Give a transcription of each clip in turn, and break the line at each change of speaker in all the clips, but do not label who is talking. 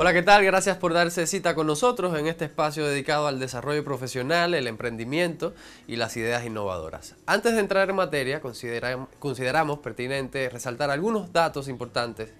Hola, ¿qué tal? Gracias por darse cita con nosotros en este espacio dedicado al desarrollo profesional, el emprendimiento y las ideas innovadoras. Antes de entrar en materia, consideramos pertinente resaltar algunos datos importantes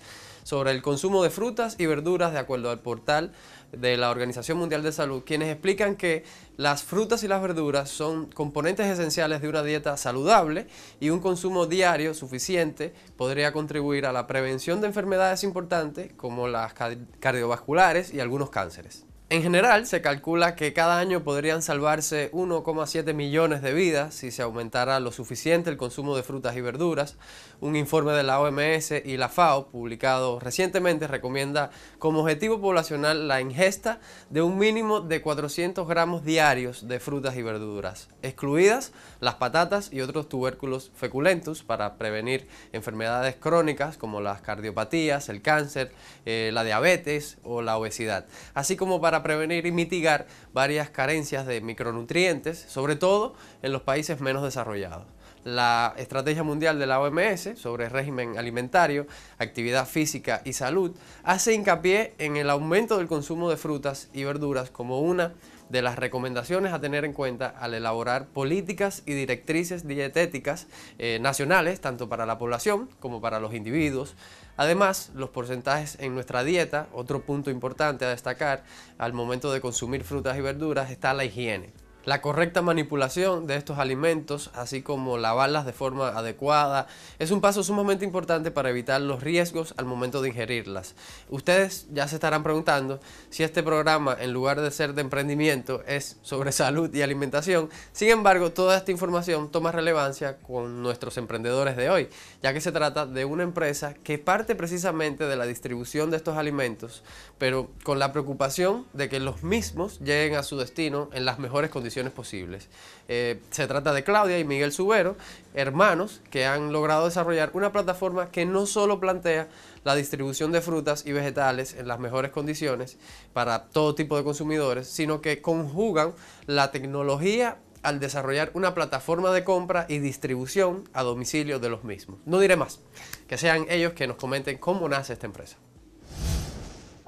sobre el consumo de frutas y verduras de acuerdo al portal de la Organización Mundial de Salud, quienes explican que las frutas y las verduras son componentes esenciales de una dieta saludable y un consumo diario suficiente podría contribuir a la prevención de enfermedades importantes como las cardiovasculares y algunos cánceres. En general, se calcula que cada año podrían salvarse 1,7 millones de vidas si se aumentara lo suficiente el consumo de frutas y verduras. Un informe de la OMS y la FAO, publicado recientemente, recomienda como objetivo poblacional la ingesta de un mínimo de 400 gramos diarios de frutas y verduras, excluidas las patatas y otros tubérculos feculentos para prevenir enfermedades crónicas como las cardiopatías, el cáncer, eh, la diabetes o la obesidad, así como para prevenir y mitigar varias carencias de micronutrientes, sobre todo en los países menos desarrollados. La Estrategia Mundial de la OMS sobre régimen alimentario, actividad física y salud hace hincapié en el aumento del consumo de frutas y verduras como una de las recomendaciones a tener en cuenta al elaborar políticas y directrices dietéticas eh, nacionales, tanto para la población como para los individuos. Además, los porcentajes en nuestra dieta, otro punto importante a destacar al momento de consumir frutas y verduras, está la higiene. La correcta manipulación de estos alimentos, así como lavarlas de forma adecuada, es un paso sumamente importante para evitar los riesgos al momento de ingerirlas. Ustedes ya se estarán preguntando si este programa, en lugar de ser de emprendimiento, es sobre salud y alimentación. Sin embargo, toda esta información toma relevancia con nuestros emprendedores de hoy, ya que se trata de una empresa que parte precisamente de la distribución de estos alimentos, pero con la preocupación de que los mismos lleguen a su destino en las mejores condiciones posibles. Eh, se trata de Claudia y Miguel Subero, hermanos que han logrado desarrollar una plataforma que no solo plantea la distribución de frutas y vegetales en las mejores condiciones para todo tipo de consumidores, sino que conjugan la tecnología al desarrollar una plataforma de compra y distribución a domicilio de los mismos. No diré más, que sean ellos que nos comenten cómo nace esta empresa.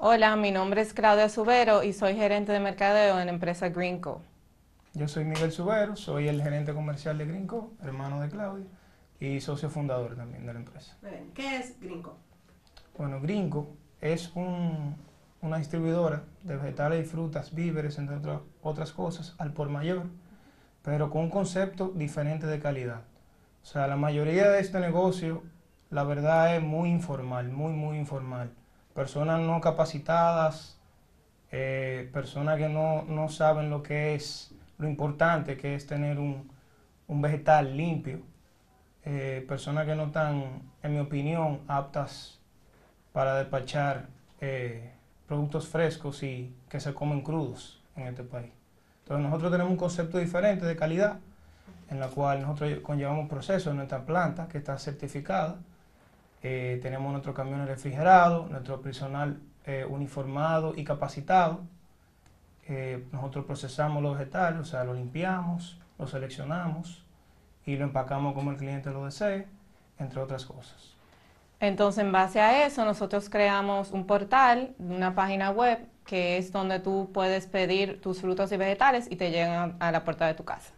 Hola, mi nombre es Claudia Subero y soy gerente de mercadeo en la empresa Greenco.
Yo soy Miguel Subero, soy el gerente comercial de Grinco, hermano de Claudia, y socio fundador también de la empresa.
¿Qué es Grinco?
Bueno, Grinco es una distribuidora de vegetales y frutas, víveres, entre otras, cosas, al por mayor, pero con un concepto diferente de calidad. O sea, la mayoría de este negocio, la verdad, es muy informal, muy, muy informal. Personas no capacitadas, eh, personas que no, no saben lo que es lo importante que es tener un, vegetal limpio. Eh, personas que no están, en mi opinión, aptas para despachar eh, productos frescos y que se comen crudos en este país. Entonces nosotros tenemos un concepto diferente de calidad, en la cual nosotros conllevamos procesos en nuestra planta que está certificada. Eh, tenemos nuestros camiones refrigerados, nuestro personal uniformado y capacitado eh, nosotros procesamos los vegetales, o sea, los limpiamos, los seleccionamos y lo empacamos como el cliente lo desee, entre otras cosas.
Entonces, en base a eso, nosotros creamos un portal, una página web, que es donde tú puedes pedir tus frutos y vegetales y te llegan a la puerta de tu casa.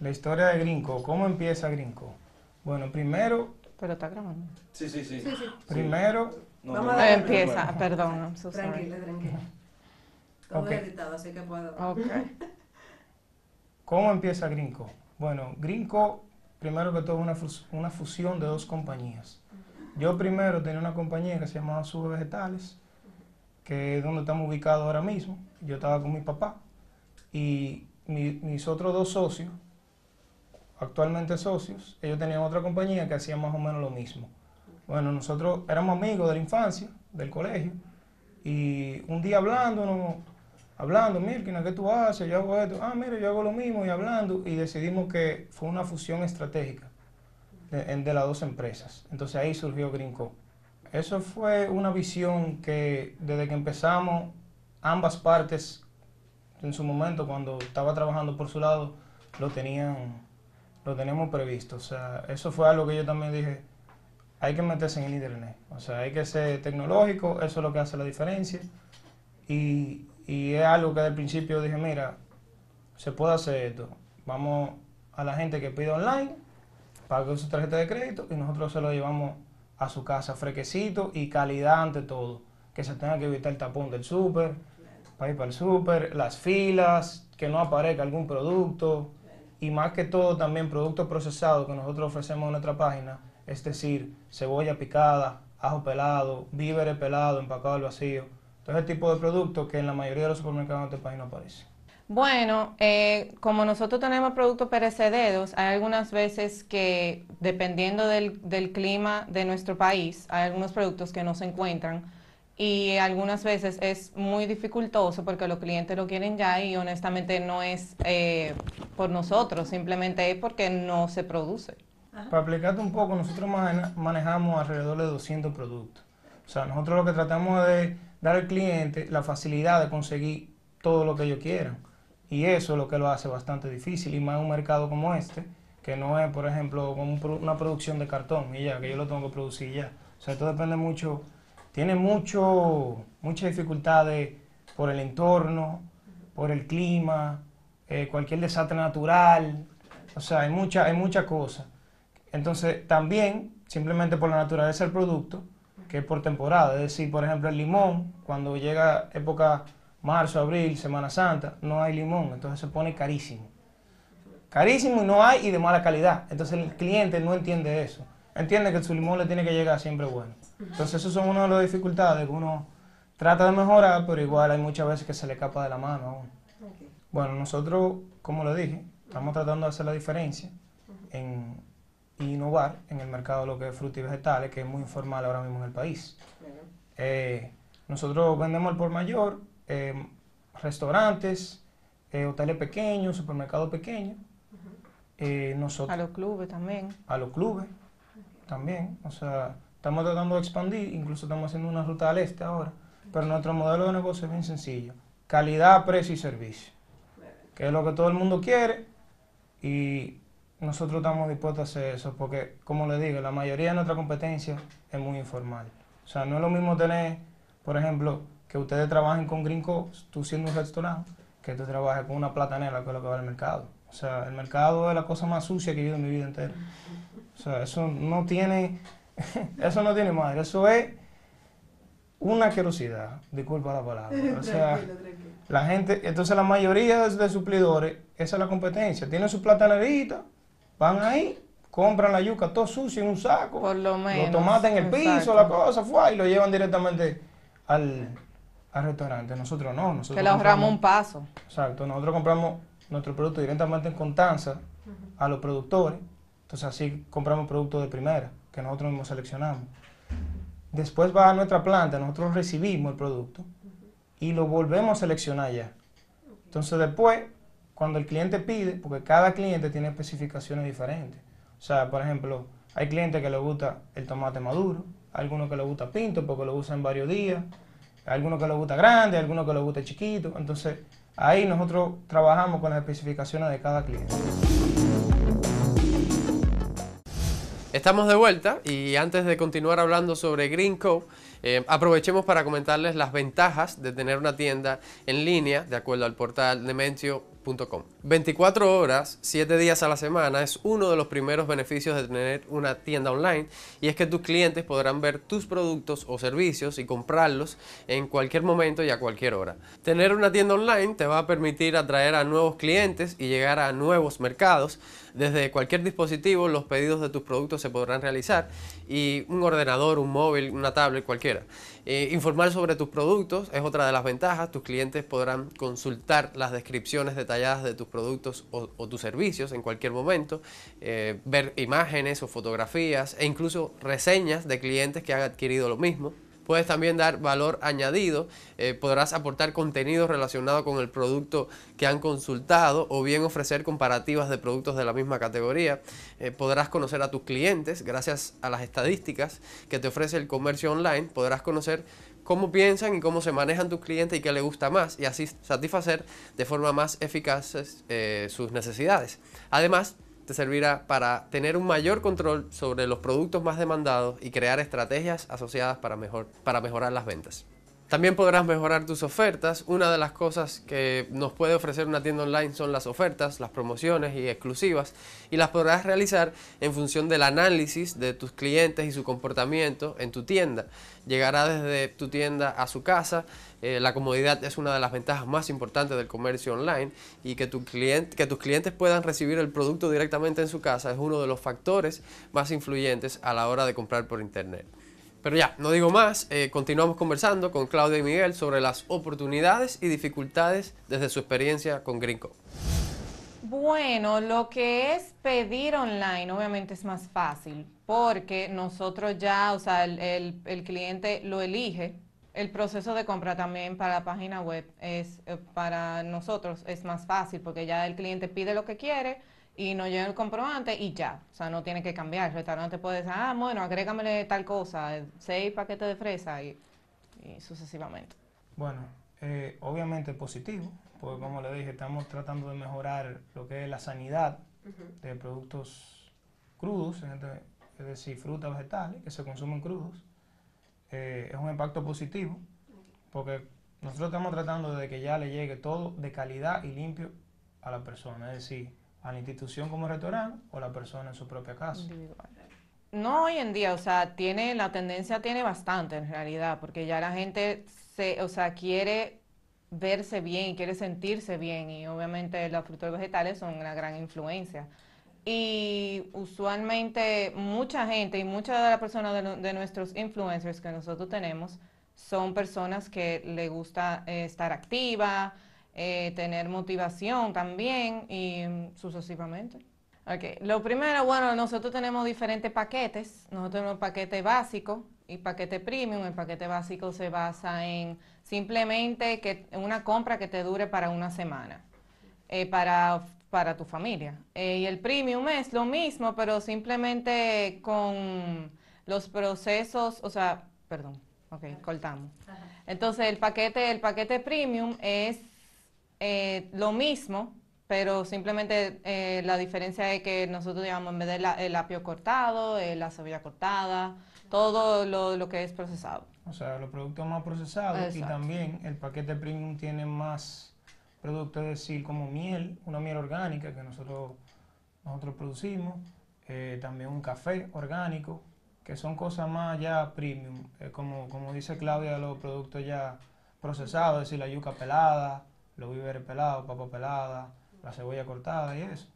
La historia de Grinco, ¿cómo empieza Grinco? Bueno, primero...
Pero está grabando. Sí, sí, sí. Primero... No, no, no, no empieza, perdón. Tranquila, tranquila okay. editado, así que puedo. Ah,
¿Cómo empieza Grinco? Bueno, Grinco, primero que todo, una, una fusión de dos compañías. Yo primero tenía una compañía que se llamaba Sube Vegetales, que es donde estamos ubicados ahora mismo. Yo estaba con mi papá y mis otros dos socios, actualmente socios, ellos tenían otra compañía que hacía más o menos lo mismo. Bueno, nosotros éramos amigos de la infancia, del colegio, y un día hablando hablando, Mirkin, ¿qué tú haces? Yo hago esto. Ah, mire, yo hago lo mismo y hablando. Y decidimos que fue una fusión estratégica de, las dos empresas. Entonces ahí surgió Grinco Eso fue una visión que desde que empezamos, ambas partes, en su momento, cuando estaba trabajando por su lado, lo tenían, lo tenemos previsto. O sea, eso fue algo que yo también dije, hay que meterse en el internet. O sea, hay que ser tecnológico, eso es lo que hace la diferencia. Y, y es algo que al principio dije, mira, se puede hacer esto. Vamos a la gente que pide online, pague su tarjeta de crédito y nosotros se lo llevamos a su casa Frequecito y calidad ante todo. Que se tenga que evitar el tapón del súper, para ir para el súper, las filas, que no aparezca algún producto y más que todo también productos procesados que nosotros ofrecemos en nuestra página, es decir, cebolla picada, ajo pelado, víveres pelado, empacado al vacío, es el tipo de producto que en la mayoría de los supermercados de este país no aparece.
Bueno, eh, como nosotros tenemos productos perecederos, hay algunas veces que, dependiendo del, clima de nuestro país, hay algunos productos que no se encuentran y algunas veces es muy dificultoso porque los clientes lo quieren ya y honestamente no es eh, por nosotros, simplemente es porque no se produce.
Para aplicarte un poco, nosotros manejamos alrededor de 200 productos. O sea, nosotros lo que tratamos de dar al cliente la facilidad de conseguir todo lo que ellos quieran. Y eso es lo que lo hace bastante difícil, y más en un mercado como este, que no es, por ejemplo, una producción de cartón y ya, que yo lo tengo que producir ya. O sea, esto depende mucho, tiene mucho, muchas dificultades por el entorno, por el clima, eh, cualquier desastre natural, o sea, hay muchas hay mucha cosas. Entonces, también, simplemente por la naturaleza del producto, que es por temporada. Es decir, por ejemplo, el limón, cuando llega época marzo, abril, Semana Santa, no hay limón, entonces se pone carísimo. Carísimo y no hay y de mala calidad. Entonces el cliente no entiende eso. Entiende que su limón le tiene que llegar siempre bueno. Entonces eso son una de las dificultades que uno trata de mejorar, pero igual hay muchas veces que se le escapa de la mano Bueno, nosotros, como lo dije, estamos tratando de hacer la diferencia en innovar en el mercado de lo que es frutas y vegetales, que es muy informal ahora mismo en el país. Eh, nosotros vendemos al por mayor, eh, restaurantes, eh, hoteles pequeños, supermercados pequeños. nosotros, a los clubes también. A los clubes también. O sea, estamos tratando de expandir, incluso estamos haciendo una ruta al este ahora. Pero nuestro modelo de negocio es bien sencillo. Calidad, precio y servicio. Que es lo que todo el mundo quiere. Y nosotros estamos dispuestos a hacer eso, porque, como le digo, la mayoría de nuestra competencia es muy informal. O sea, no es lo mismo tener, por ejemplo, que ustedes trabajen con Green Cops, tú siendo un restaurante, que tú trabajes con una platanela, que es lo que va al mercado. O sea, el mercado es la cosa más sucia que he vivido en mi vida entera. O sea, eso no tiene, eso no tiene madre, eso es una querosidad, disculpa la palabra. O sea, la gente, entonces la mayoría de suplidores, esa es la competencia. Tienen su platanerita, Van ahí, compran la yuca todo sucio en un saco,
Por lo menos, tomates en el piso,
la cosa, fue, y lo llevan directamente al, restaurante. Nosotros no, nosotros. Que le ahorramos un paso. Exacto, nosotros compramos nuestro producto directamente en Contanza a los productores. Entonces así compramos productos de primera, que nosotros mismos seleccionamos. Después va a nuestra planta, nosotros recibimos el producto y lo volvemos a seleccionar ya. Entonces después cuando el cliente pide, porque cada cliente tiene especificaciones diferentes. O sea, por ejemplo, hay clientes que le gusta el tomate maduro, algunos que le gusta pinto porque lo usan varios días, algunos que le gusta grande, algunos que le gusta chiquito. Entonces, ahí nosotros trabajamos con las especificaciones de cada cliente.
Estamos de vuelta y antes de continuar hablando sobre Greenco, eh, aprovechemos para comentarles las ventajas de tener una tienda en línea, de acuerdo al portal de Dementio 24 horas, 7 días a la semana es uno de los primeros beneficios de tener una tienda online y es que tus clientes podrán ver tus productos o servicios y comprarlos en cualquier momento y a cualquier hora. Tener una tienda online te va a permitir atraer a nuevos clientes y llegar a nuevos mercados. Desde cualquier dispositivo los pedidos de tus productos se podrán realizar y un ordenador, un móvil, una tablet, cualquiera. Eh, informar sobre tus productos es otra de las ventajas. Tus clientes podrán consultar las descripciones detalladas de tus productos o, tus servicios en cualquier momento, eh, ver imágenes o fotografías e incluso reseñas de clientes que han adquirido lo mismo puedes también dar valor añadido, eh, podrás aportar contenido relacionado con el producto que han consultado o bien ofrecer comparativas de productos de la misma categoría, eh, podrás conocer a tus clientes gracias a las estadísticas que te ofrece el comercio online, podrás conocer cómo piensan y cómo se manejan tus clientes y qué les gusta más y así satisfacer de forma más eficaz eh, sus necesidades. Además, servirá para tener un mayor control sobre los productos más demandados y crear estrategias asociadas para, mejor, para mejorar las ventas. También podrás mejorar tus ofertas. Una de las cosas que nos puede ofrecer una tienda online son las ofertas, las promociones y exclusivas y las podrás realizar en función del análisis de tus clientes y su comportamiento en tu tienda. Llegará desde tu tienda a su casa. Eh, la comodidad es una de las ventajas más importantes del comercio online y que tus clientes puedan recibir el producto directamente en su casa es uno de los factores más influyentes a la hora de comprar por internet. Pero ya, no digo más, eh, continuamos conversando con Claudia y Miguel sobre las oportunidades y dificultades desde su experiencia con Greenco.
Bueno, lo que es pedir online obviamente es más fácil porque nosotros ya, o sea, el, cliente lo elige. El proceso de compra también para la página web es eh, para nosotros es más fácil porque ya el cliente pide lo que quiere, y no llega el comprobante y ya. O sea, no tiene que cambiar. El restaurante puede decir, ah, bueno, agrégamele tal cosa, seis paquetes de fresa y, sucesivamente.
Bueno, eh, obviamente positivo, porque como le dije, estamos tratando de mejorar lo que es la sanidad de productos crudos, este, es decir, frutas, vegetales que se consumen crudos. Eh, es un impacto positivo, porque nosotros estamos tratando de que ya le llegue todo de calidad y limpio a la persona. Es decir, a la institución como restaurante o la persona en su propia casa.
No hoy en día, o sea, tiene, la tendencia tiene bastante en realidad, porque ya la gente se, o sea, quiere verse bien, quiere sentirse bien y obviamente los frutos y vegetales son una gran influencia. Y usualmente mucha gente y muchas de las personas de, nuestros influencers que nosotros tenemos son personas que le gusta eh, estar activa, eh, tener motivación también y sucesivamente. Okay. Lo primero, bueno, nosotros tenemos diferentes paquetes. Nosotros tenemos paquete básico y paquete premium. El paquete básico se basa en simplemente que una compra que te dure para una semana, eh, para, para tu familia. Eh, y el premium es lo mismo, pero simplemente con los procesos, o sea, perdón, ok, cortamos. Entonces el paquete, el paquete premium es eh, lo mismo, pero simplemente eh, la diferencia es que nosotros llevamos en vez del apio cortado, eh, la cebolla cortada, todo lo, que es procesado.
O sea, los productos más procesados y también el paquete premium tiene más productos, es decir, como miel, una miel orgánica que nosotros, nosotros producimos, también un café orgánico, que son cosas más ya premium, como, como dice Claudia, los productos ya procesados, es decir, la yuca pelada, los víveres pelados, papa pelada, la cebolla cortada y eso.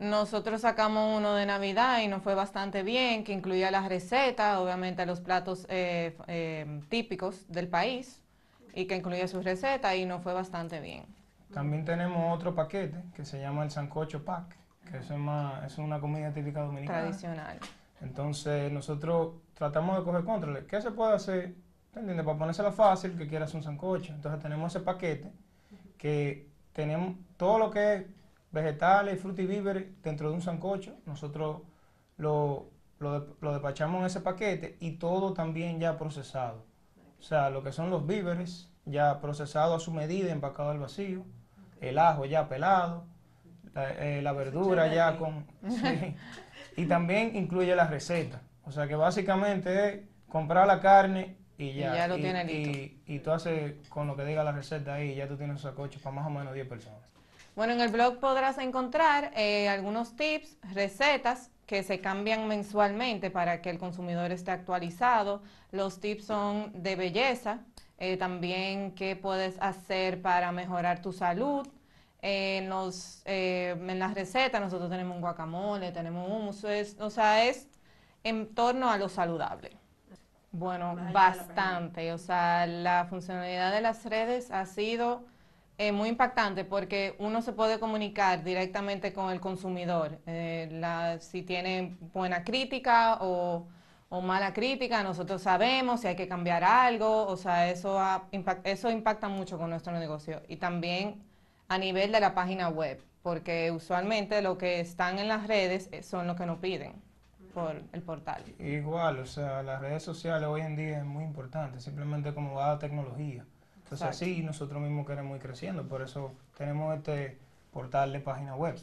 Nosotros sacamos uno de Navidad y nos fue bastante bien, que incluía las recetas, obviamente los platos eh, eh, típicos del país, y que incluía sus recetas y nos fue bastante bien.
También tenemos otro paquete que se llama el sancocho pack, que eso es, es una comida típica dominicana. Tradicional. Entonces nosotros tratamos de coger controles. ¿Qué se puede hacer? ¿Entiendes? Para ponérsela fácil, que quieras un sancocho. Entonces tenemos ese paquete que tenemos todo lo que es vegetales, frutas y víveres dentro de un sancocho, nosotros lo, despachamos en ese paquete y todo también ya procesado. O sea, lo que son los víveres ya procesado a su medida, empacado al vacío, el ajo ya pelado, la, eh, verdura ya con... y también incluye la receta. O sea que básicamente es comprar la carne y ya, y lo y, tiene Y, tú haces con lo que diga la receta ahí, ya tú tienes un sacocho para más o menos 10 personas.
Bueno, en el blog podrás encontrar eh, algunos tips, recetas que se cambian mensualmente para que el consumidor esté actualizado. Los tips son de belleza, eh, también qué puedes hacer para mejorar tu salud. Eh, en, las recetas nosotros tenemos un guacamole, tenemos hummus, o sea, es en torno a lo saludable. Bueno, bastante. O sea, la funcionalidad de las redes ha sido eh, muy impactante porque uno se puede comunicar directamente con el consumidor. Eh, si tiene buena crítica o, mala crítica, nosotros sabemos si hay que cambiar algo. O sea, eso, eso impacta mucho con nuestro negocio. Y también a nivel de la página web, porque usualmente lo que están en las redes eh, son lo que nos piden por el portal.
Igual, o sea, las redes sociales hoy en día es muy importante, simplemente como va la tecnología. Entonces así nosotros mismos queremos ir creciendo, por eso tenemos este portal de página web,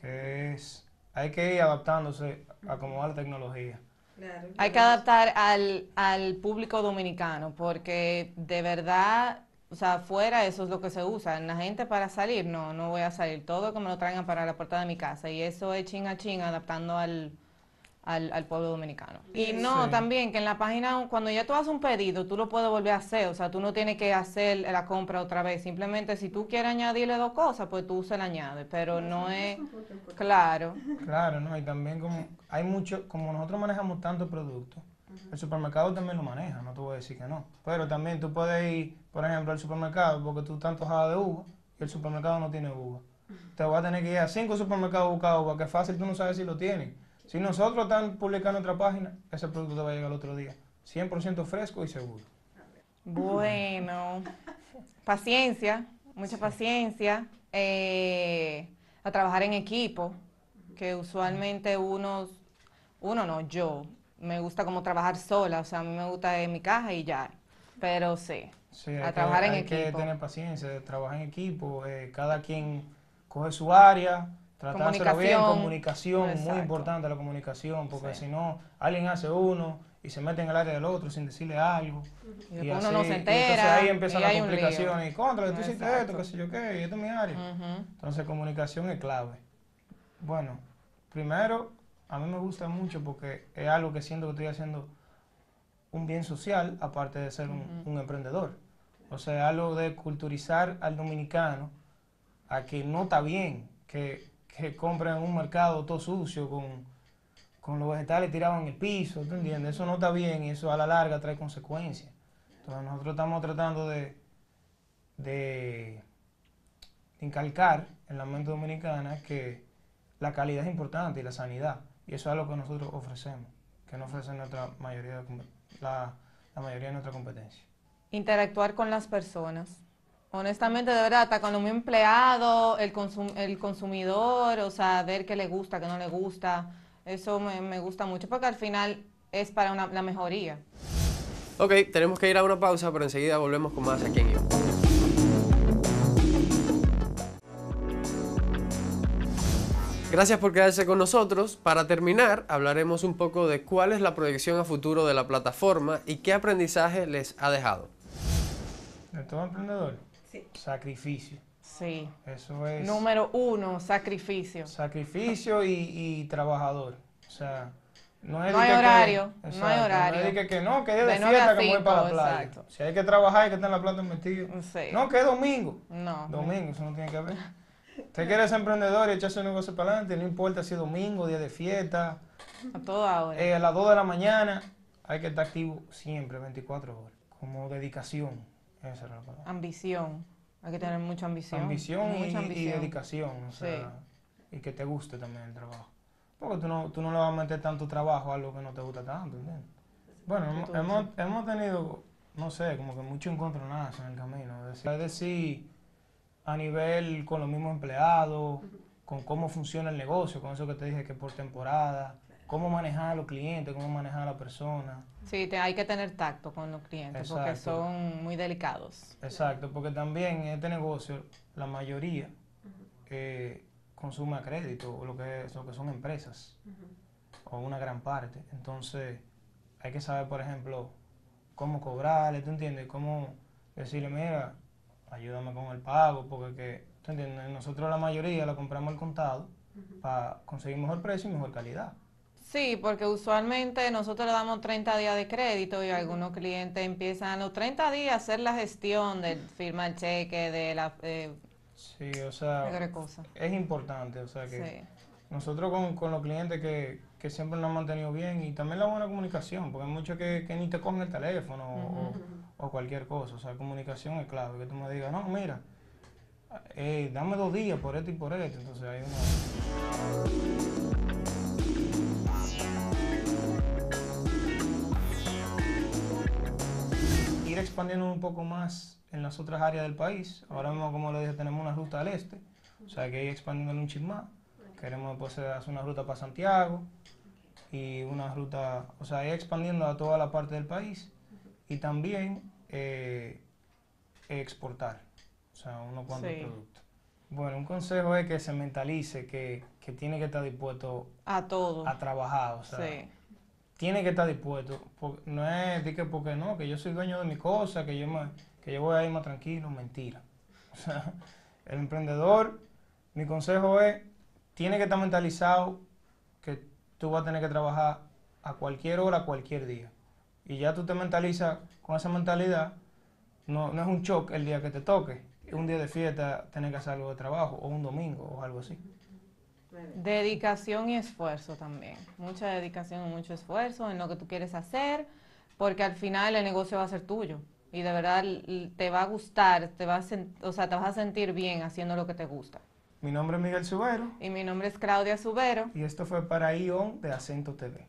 que es, hay que ir adaptándose a cómo va la tecnología.
hay que adaptar al, público dominicano, porque de verdad o sea, afuera eso es lo que se usa. La gente para salir, no, no voy a salir. Todo que me lo traigan para la puerta de mi casa. Y eso es chinga a ching adaptando al, al, pueblo dominicano. Y no, también que en la página, cuando ya tú haces un pedido, tú lo puedes volver a hacer, o sea, tú no tienes que hacer la compra otra vez, simplemente si tú quieres añadirle dos cosas, pues tú se la añades, pero no es... Claro.
Claro, ¿no? Y también como hay mucho, como nosotros manejamos tantos productos, el supermercado también lo maneja, no te voy a decir que no. Pero también tú puedes ir, por ejemplo, al supermercado, porque tú tanto antojada de uva y el supermercado no tiene uva. Te vas a tener que ir a cinco supermercados a buscar uva, que fácil tú no sabes si lo tienes. Si nosotros están publicando otra página, ese producto te va a llegar el otro día. 100% fresco y seguro.
Bueno, paciencia, mucha paciencia. Eh, a trabajar en equipo, que usualmente uno, uno no, yo, me gusta como trabajar sola, o sea, a mí me gusta en mi caja y ya, pero sí, a trabajar en equipo. Hay que
tener paciencia, trabajar en equipo, eh, cada quien coge su área, Tratárselo bien, comunicación, muy importante la comunicación, porque si no, alguien hace uno y se mete en el área del otro sin decirle algo. Y, uno no se entera. Y entonces ahí empieza la complicación, Y contra, tú hiciste esto, qué sé yo qué, y esto es mi área. Entonces, comunicación es clave. Bueno, primero, a mí me gusta mucho porque es algo que siento que estoy haciendo un bien social, aparte de ser un, un, emprendedor. O sea, algo de culturizar al dominicano a que no está bien que que compran en un mercado todo sucio con, los vegetales tirados en el piso, ¿tú entiendes? Eso no está bien y eso a la larga trae consecuencias. Entonces nosotros estamos tratando de, de, en la mente dominicana que la calidad es importante y la sanidad. Y eso es lo que nosotros ofrecemos, que no ofrece nuestra mayoría la, la mayoría de nuestra competencia.
Interactuar con las personas. Honestamente, de verdad, hasta con un empleado, el, consumidor, o sea, ver qué le gusta, qué no le gusta, eso me, gusta mucho porque al final es para una, la mejoría.
Ok, tenemos que ir a una pausa, pero enseguida volvemos con más aquí en Yo. Gracias por quedarse con nosotros. Para terminar, hablaremos un poco de cuál es la proyección a futuro de la plataforma y qué aprendizaje les ha dejado.
De todo emprendedor. Sacrificio. Sí. Eso es. Número uno, sacrificio.
Sacrificio y, trabajador. O sea, no, es no hay horario. no hay horario. No es que, que no, que es de, fiesta que voy para la playa. Exacto. Si hay que trabajar, hay que estar en la plata metido.
Sí. No, que es domingo. No. Domingo,
eso no tiene que ver. Usted quiere ser emprendedor y echar un negocio para adelante, no importa si es domingo, día de fiesta.
A todas horas. Eh,
a las 2 de la mañana, hay que estar activo siempre, 24 horas, como dedicación.
Ambición. Hay que tener mucha ambición. Ambición, y, dedicación. O sea,
Y que te guste también el trabajo. Porque tú no, tú no le vas a meter tanto trabajo a algo que no te gusta tanto, ¿entiendes? Bueno, hemos, tenido, no sé, como que mucho encontronazos en el camino. Es decir, a nivel con los mismos empleados, con cómo funciona el negocio, con eso que te dije que por temporada cómo manejar a los clientes, cómo manejar a la persona.
Sí, hay que tener tacto con los clientes porque son muy delicados.
Exacto, porque también en este negocio la mayoría eh, consume a crédito, o lo que, es, que son empresas, o una gran parte. Entonces, hay que saber, por ejemplo, cómo cobrarle, ¿tú entiendes? Cómo decirle, mira, ayúdame con el pago, porque nosotros la mayoría la compramos al contado para conseguir mejor precio y mejor calidad.
Sí, porque usualmente nosotros le damos 30 días de crédito y algunos clientes empiezan los 30 días a hacer la gestión de firmar el cheque, de la... Eh,
sí, o sea, es importante, o sea que nosotros con, los clientes que, siempre nos han mantenido bien y también la buena comunicación, porque hay muchos que, que ni te cogen el teléfono o, cualquier cosa, o sea, comunicación es clave, que tú me digas, no, mira, eh, dame dos días por esto y por esto, entonces hay una... expandiendo un poco más en las otras áreas del país. Ahora mismo, como le dije, tenemos una ruta al este, o sea que ir expandiendo un chisme Queremos pues, hacer una ruta para Santiago y una ruta, o sea, ir expandiendo a toda la parte del país y también eh, exportar, o sea, uno cuantos productos. Bueno, un consejo es que se mentalice, que, tiene que estar dispuesto a todo, a trabajar, o sea, tiene que estar dispuesto. no es de porque no, que yo soy dueño de mi cosa, que yo, que yo voy a ir más tranquilo, mentira. O sea, el emprendedor, mi consejo es, tiene que estar mentalizado que tú vas a tener que trabajar a cualquier hora, cualquier día. Y ya tú te mentalizas con esa mentalidad, no, no es un shock el día que te toque, un día de fiesta tener que hacer algo de trabajo, o un domingo, o algo así.
Dedicación y esfuerzo también. Mucha dedicación y mucho esfuerzo en lo que tú quieres hacer, porque al final el negocio va a ser tuyo. Y de verdad te va a gustar, te va a o sea, te vas a sentir bien haciendo lo que te gusta.
Mi nombre es Miguel Subero.
Y mi nombre es Claudia Subero.
Y esto fue para ION de Acento TV.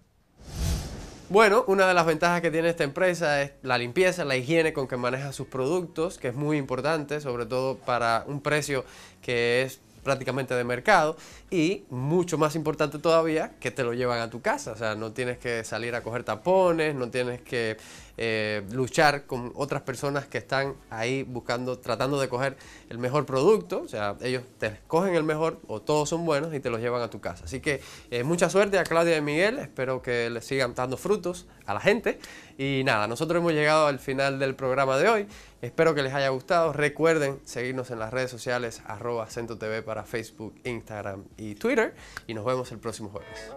Bueno, una de las ventajas que tiene esta empresa es la limpieza, la higiene con que maneja sus productos, que es muy importante, sobre todo para un precio que es prácticamente de mercado y mucho más importante todavía que te lo llevan a tu casa, o sea, no tienes que salir a coger tapones, no tienes que eh, luchar con otras personas que están ahí buscando, tratando de coger el mejor producto, o sea, ellos te escogen el mejor o todos son buenos y te los llevan a tu casa. Así que eh, mucha suerte a Claudia y Miguel, espero que les sigan dando frutos a la gente y nada, nosotros hemos llegado al final del programa de hoy. Espero que les haya gustado. Recuerden seguirnos en las redes sociales arroba TV para Facebook, Instagram y Twitter. Y nos vemos el próximo jueves.